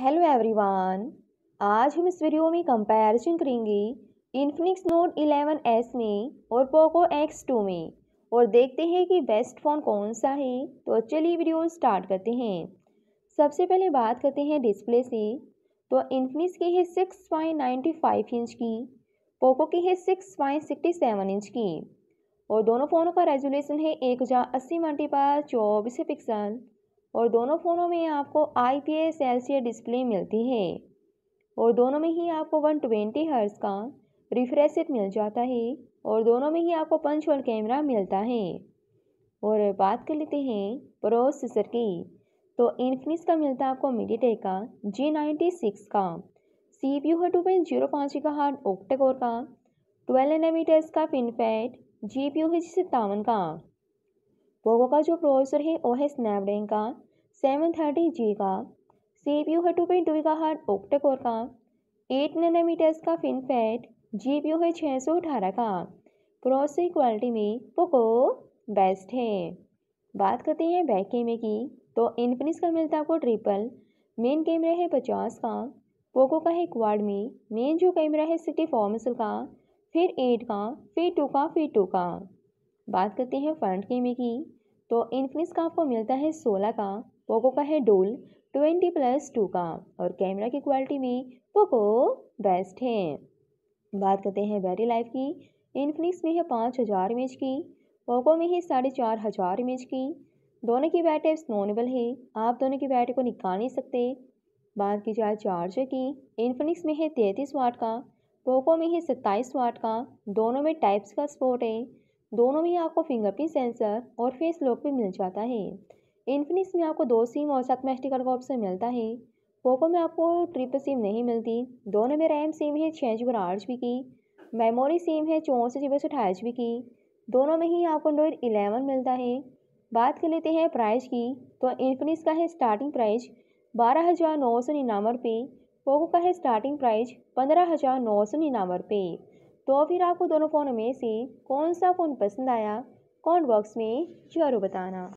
hello everyone आज हम इस वीडियो में कंपैरिजन करेंगे इन्फिनिक्स नोट 11s में और पोको X2 में और देखते हैं कि बेस्ट फ़ोन कौन सा है तो चलिए वीडियो स्टार्ट करते हैं सबसे पहले बात करते हैं डिस्प्ले से तो इन्फिनिक्स की है फाइव इंच की पोको की है सेवन इंच की और दोनों फ़ोनों का रेजोल्यूशन है एक हज़ार अस्सी मल्टीपल चौबीस पिक्सल और दोनों फ़ोनों में आपको I P S L C display मिलती है और दोनों में ही आपको वन ट्वेंटी हर्स का रिफ्रेशर मिल जाता है और दोनों में ही आपको पंच और कैमरा मिलता है और बात कर लेते हैं प्रोसेसर की तो इनफिनिक्स का मिलता है आपको मीडियाटेक का जी नाइन्टी सिक्स का सी पी यू है टू पॉइंट जीरो पाँच का हार्ड ओक्टेकोर का ट्वेल्व एनामीटर्स का पिन जी पी यू है सत्तावन का पोको का जो प्रोसेसर है वो है स्नैपड्रैगन का सेवन थर्टी जी का सी पी यू है टू पॉइंट टू का हार्ट ओक्टा कोर का एट नैनोमीटर्स का फैट जी पी यू है छः सौ अठारह का प्रोसेसर क्वालिटी में पोको बेस्ट है बात करते हैं बैक कैमरे की तो इनफिनिक्स का मिलता है आपको ट्रिपल मेन कैमरा है पचास का पोको का है क्वाड में मेन जो कैमरा है सिक्सटी फोर मिसल का फिर एट का फिर टू का फिर टू का बात करते हैं फ्रंट कैमरे की तो इनफिनिक्स का आपको मिलता है सोलह का पोको का है डोल ट्वेंटी प्लस टू का और कैमरा की क्वालिटी में पोको बेस्ट है बात करते हैं बैटरी लाइफ की इनफिनिक्स में है पाँच हज़ार एम की पोको में है साढ़े चार हज़ार एम की दोनों की बैटरी स्नोनेबल है आप दोनों की बैटरी को निकाल नहीं सकते बात की जाए चार्जर की इन्फिनिक्स में है तैंतीस वाट का पोको में है सत्ताईस वाट का दोनों में टाइप्स का स्पोर्ट है दोनों में आपको फिंगरप्रिंट सेंसर और फेस लॉक भी मिल जाता है इन्फिनिक्स में आपको दो सिम और सात मेगा का ऑप्शन मिलता है पोको में आपको ट्रिपल सिम नहीं मिलती दोनों में रैम सिम है छः जी आठ जी की मेमोरी सिम है चौंसठ जी बी सौ अठाईस जी की दोनों में ही आपको एंड्रॉयड इलेवन मिलता है बात कर लेते हैं प्राइस की तो इन्फिनिक्स का है स्टार्टिंग प्राइस बारह हज़ार नौ सौ निन्यानवे रुपये पोको का है स्टार्टिंग प्राइस पंद्रह हज़ार नौ सौ निन्यानवे रुपये तो फिर आपको दोनों फ़ोन में से कौन सा फ़ोन पसंद आया कॉमेंट बॉक्स में ज़रूर बताना